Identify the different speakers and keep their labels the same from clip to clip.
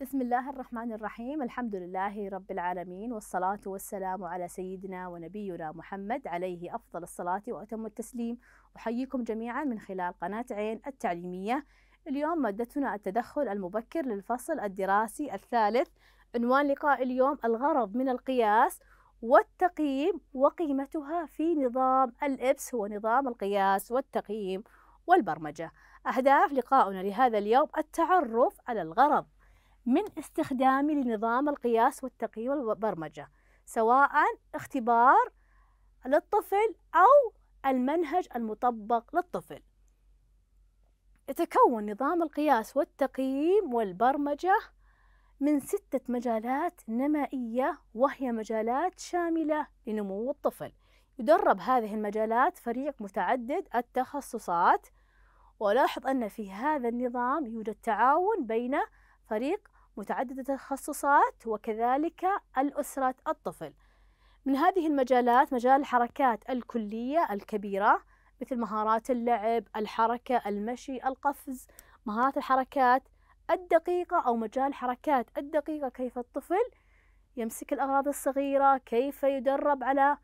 Speaker 1: بسم الله الرحمن الرحيم الحمد لله رب العالمين والصلاة والسلام على سيدنا ونبينا محمد عليه أفضل الصلاة وأتم التسليم أحييكم جميعا من خلال قناة عين التعليمية اليوم مادتنا التدخل المبكر للفصل الدراسي الثالث عنوان لقاء اليوم الغرض من القياس والتقييم وقيمتها في نظام الإبس هو نظام القياس والتقييم والبرمجة أهداف لقاؤنا لهذا اليوم التعرف على الغرض من استخدامي لنظام القياس والتقييم والبرمجة سواء اختبار للطفل أو المنهج المطبق للطفل يتكون نظام القياس والتقييم والبرمجة من ستة مجالات نمائية وهي مجالات شاملة لنمو الطفل يدرب هذه المجالات فريق متعدد التخصصات ولاحظ أن في هذا النظام يوجد تعاون بين فريق متعددة التخصصات وكذلك الأسرة الطفل من هذه المجالات مجال الحركات الكلية الكبيرة مثل مهارات اللعب الحركة المشي القفز مهارات الحركات الدقيقة أو مجال حركات الدقيقة كيف الطفل يمسك الأغراض الصغيرة كيف يدرب على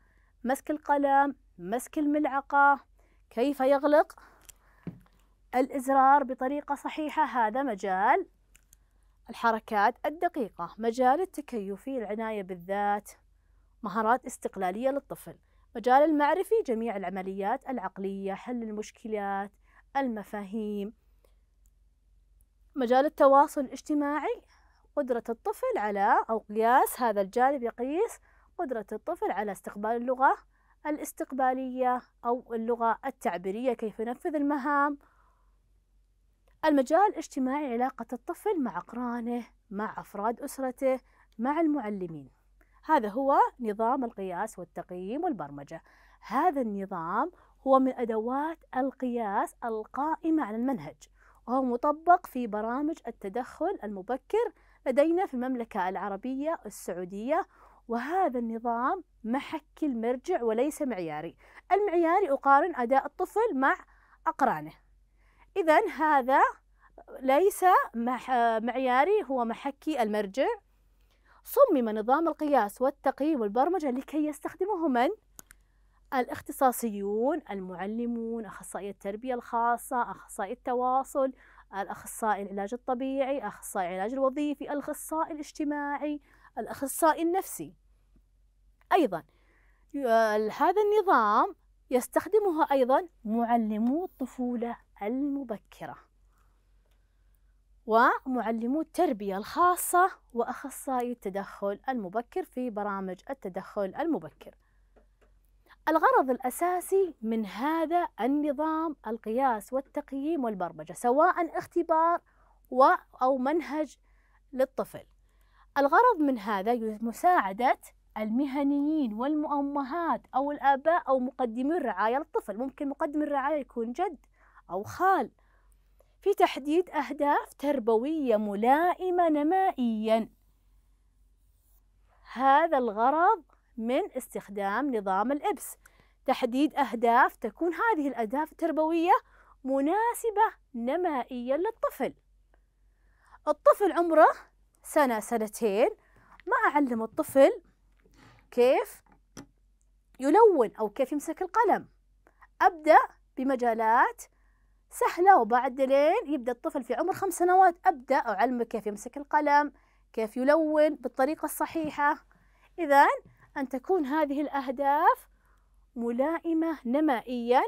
Speaker 1: مسك القلم مسك الملعقة كيف يغلق الإزرار بطريقة صحيحة هذا مجال الحركات الدقيقة مجال التكيفي العناية بالذات مهارات استقلالية للطفل مجال المعرفي جميع العمليات العقلية حل المشكلات المفاهيم مجال التواصل الاجتماعي قدرة الطفل على أو قياس هذا الجانب يقيس قدرة الطفل على استقبال اللغة الاستقبالية أو اللغة التعبيرية كيف ينفذ المهام المجال الاجتماعي علاقة الطفل مع أقرانه مع أفراد أسرته مع المعلمين هذا هو نظام القياس والتقييم والبرمجة هذا النظام هو من أدوات القياس القائمة على المنهج وهو مطبق في برامج التدخل المبكر لدينا في المملكة العربية السعودية وهذا النظام محك المرجع وليس معياري المعياري أقارن أداء الطفل مع أقرانه إذا هذا ليس معياري هو محكي المرجع صمم نظام القياس والتقييم والبرمجة لكي يستخدمه من؟ الاختصاصيون المعلمون أخصائي التربية الخاصة أخصائي التواصل الأخصائي العلاج الطبيعي أخصائي العلاج الوظيفي الأخصائي الاجتماعي الأخصائي النفسي أيضا هذا النظام يستخدمها أيضا معلمو الطفولة المبكرة ومعلمو التربية الخاصة وأخصائي التدخل المبكر في برامج التدخل المبكر الغرض الأساسي من هذا النظام القياس والتقييم والبرمجة سواء اختبار و أو منهج للطفل الغرض من هذا مساعدة المهنيين والمؤمهات أو الآباء أو مقدمي الرعاية للطفل ممكن مقدم الرعاية يكون جد أو خال في تحديد أهداف تربوية ملائمة نمائيا هذا الغرض من استخدام نظام الإبس تحديد أهداف تكون هذه الأهداف التربوية مناسبة نمائيا للطفل الطفل عمره سنة سنتين ما أعلم الطفل كيف يلون أو كيف يمسك القلم أبدأ بمجالات سهلة وبعد لين يبدأ الطفل في عمر خمس سنوات أبدأ أعلمه كيف يمسك القلم كيف يلون بالطريقة الصحيحة إذا أن تكون هذه الأهداف ملائمة نمائيا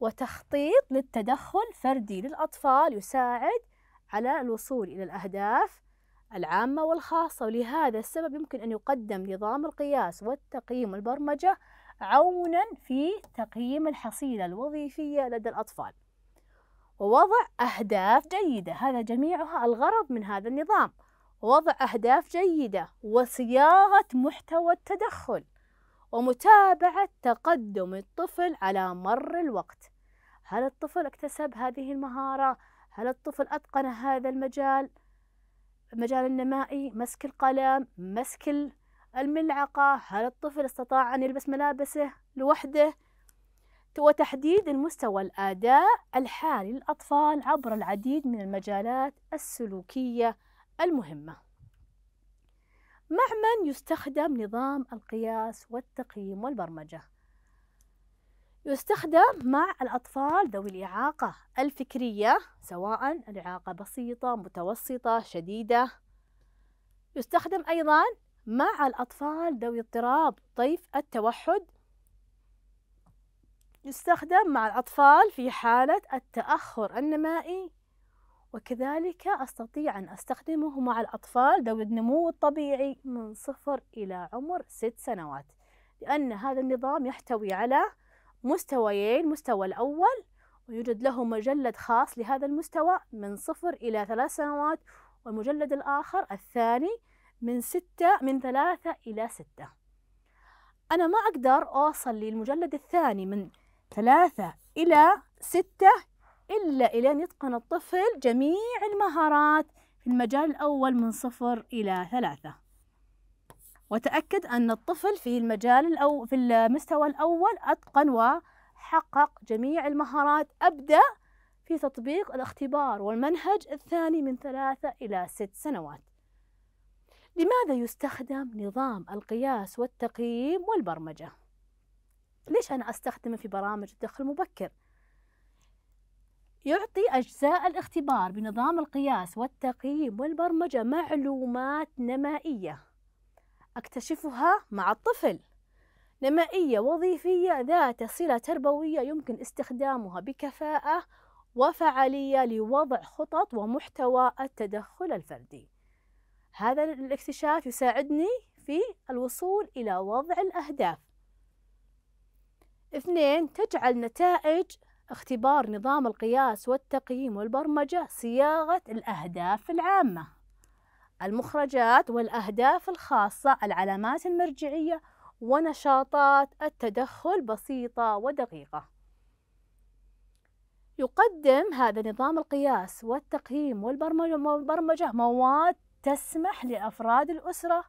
Speaker 1: وتخطيط للتدخل فردي للأطفال يساعد على الوصول إلى الأهداف العامة والخاصة ولهذا السبب يمكن أن يقدم نظام القياس والتقييم والبرمجة عونا في تقييم الحصيلة الوظيفية لدى الأطفال ووضع أهداف جيدة هذا جميعها الغرض من هذا النظام وضع أهداف جيدة وصياغة محتوى التدخل ومتابعة تقدم الطفل على مر الوقت هل الطفل اكتسب هذه المهارة؟ هل الطفل أتقن هذا المجال؟ المجال النمائي مسك القلم مسك الملعقة هل الطفل استطاع أن يلبس ملابسه لوحده وتحديد المستوى الأداء الحالي للأطفال عبر العديد من المجالات السلوكية المهمة. مع من يستخدم نظام القياس والتقييم والبرمجة؟ يستخدم مع الأطفال ذوي الإعاقة الفكرية سواء الإعاقة بسيطة متوسطة شديدة يستخدم أيضا مع الأطفال ذوي اضطراب طيف التوحد يستخدم مع الأطفال في حالة التأخر النمائي وكذلك أستطيع أن أستخدمه مع الأطفال ذوي النمو الطبيعي من صفر إلى عمر ست سنوات لأن هذا النظام يحتوي على مستويين المستوى الأول ويوجد له مجلد خاص لهذا المستوى من صفر إلى ثلاث سنوات والمجلد الآخر الثاني من ستة من ثلاثة إلى ستة أنا ما أقدر أوصل للمجلد الثاني من ثلاثة إلى ستة إلا إلى أن يتقن الطفل جميع المهارات في المجال الأول من صفر إلى ثلاثة وتأكد أن الطفل في المجال الأو في المستوى الأول أتقن وحقق جميع المهارات أبدأ في تطبيق الاختبار والمنهج الثاني من ثلاثة إلى ست سنوات لماذا يستخدم نظام القياس والتقييم والبرمجه ليش أنا أستخدمه في برامج الدخل المبكر؟ يعطي أجزاء الاختبار بنظام القياس والتقييم والبرمجة معلومات نمائية أكتشفها مع الطفل نمائية وظيفية ذات صلة تربوية يمكن استخدامها بكفاءة وفعالية لوضع خطط ومحتوى التدخل الفردي هذا الاكتشاف يساعدني في الوصول إلى وضع الأهداف اثنين تجعل نتائج اختبار نظام القياس والتقييم والبرمجة صياغة الأهداف العامة المخرجات والأهداف الخاصة العلامات المرجعية ونشاطات التدخل بسيطة ودقيقة يقدم هذا نظام القياس والتقييم والبرمجة مواد تسمح لأفراد الأسرة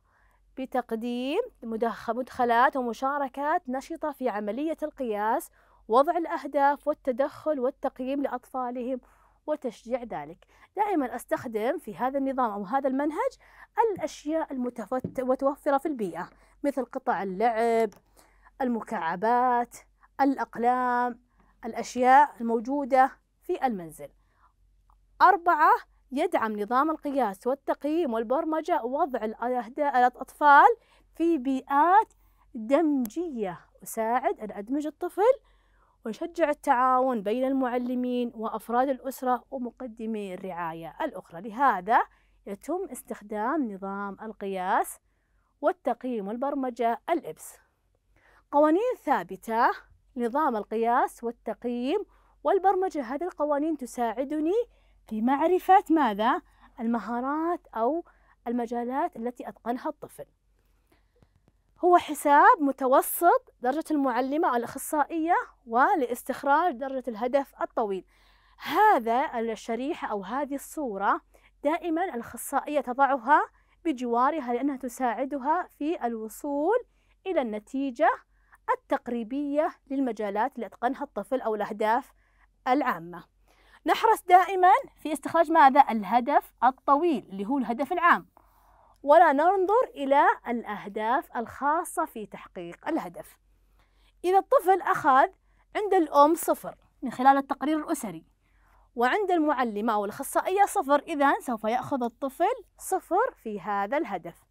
Speaker 1: بتقديم مدخلات ومشاركات نشطة في عملية القياس وضع الأهداف والتدخل والتقييم لأطفالهم وتشجيع ذلك دائما أستخدم في هذا النظام أو هذا المنهج الأشياء المتوفرة في البيئة مثل قطع اللعب المكعبات الأقلام الأشياء الموجودة في المنزل أربعة يدعم نظام القياس والتقييم والبرمجة وضع الأطفال في بيئات دمجية أساعد أن أدمج الطفل ويشجع التعاون بين المعلمين وأفراد الأسرة ومقدمي الرعاية الأخرى لهذا يتم استخدام نظام القياس والتقييم والبرمجة الإبس قوانين ثابتة نظام القياس والتقييم والبرمجة هذه القوانين تساعدني في معرفة ماذا؟ المهارات أو المجالات التي أتقنها الطفل هو حساب متوسط درجة المعلمة أو الأخصائية ولاستخراج درجة الهدف الطويل هذا الشريحة أو هذه الصورة دائما الأخصائية تضعها بجوارها لأنها تساعدها في الوصول إلى النتيجة التقريبية للمجالات اللي أتقنها الطفل أو الأهداف العامة نحرص دائما في استخراج ماذا الهدف الطويل اللي هو الهدف العام ولا ننظر إلى الأهداف الخاصة في تحقيق الهدف إذا الطفل أخذ عند الأم صفر من خلال التقرير الأسري وعند المعلمة أو الأخصائية صفر إذا سوف يأخذ الطفل صفر في هذا الهدف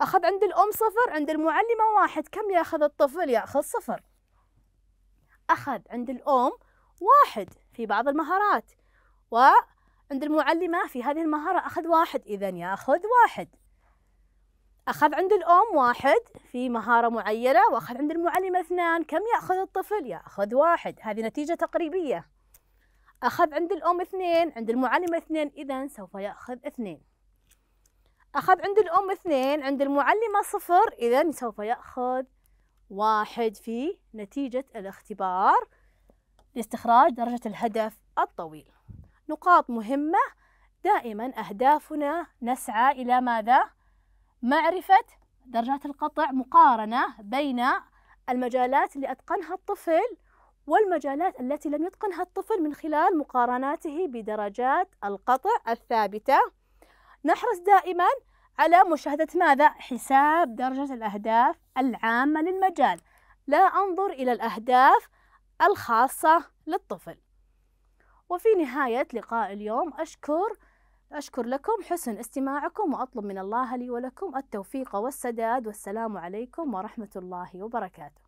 Speaker 1: أخذ عند الأم صفر عند المعلمة واحد كم يأخذ الطفل يأخذ صفر أخذ عند الأم واحد في بعض المهارات وعند المعلمة في هذه المهارة أخذ واحد إذا يأخذ واحد أخذ عند الأم واحد في مهارة معينة وأخذ عند المعلمة اثنان كم يأخذ الطفل؟ يأخذ واحد هذه نتيجة تقريبية أخذ عند الأم اثنين عند المعلمة اثنين إذا سوف يأخذ اثنين أخذ عند الأم اثنين عند المعلمة صفر إذا سوف يأخذ واحد في نتيجة الاختبار لاستخراج درجة الهدف الطويل نقاط مهمة دائما أهدافنا نسعى إلى ماذا؟ معرفة درجات القطع مقارنة بين المجالات اللي أتقنها الطفل والمجالات التي لم يتقنها الطفل من خلال مقارناته بدرجات القطع الثابتة نحرص دائما على مشاهدة ماذا؟ حساب درجة الأهداف العامة للمجال لا أنظر إلى الأهداف الخاصة للطفل وفي نهاية لقاء اليوم أشكر أشكر لكم حسن استماعكم وأطلب من الله لي ولكم التوفيق والسداد والسلام عليكم ورحمة الله وبركاته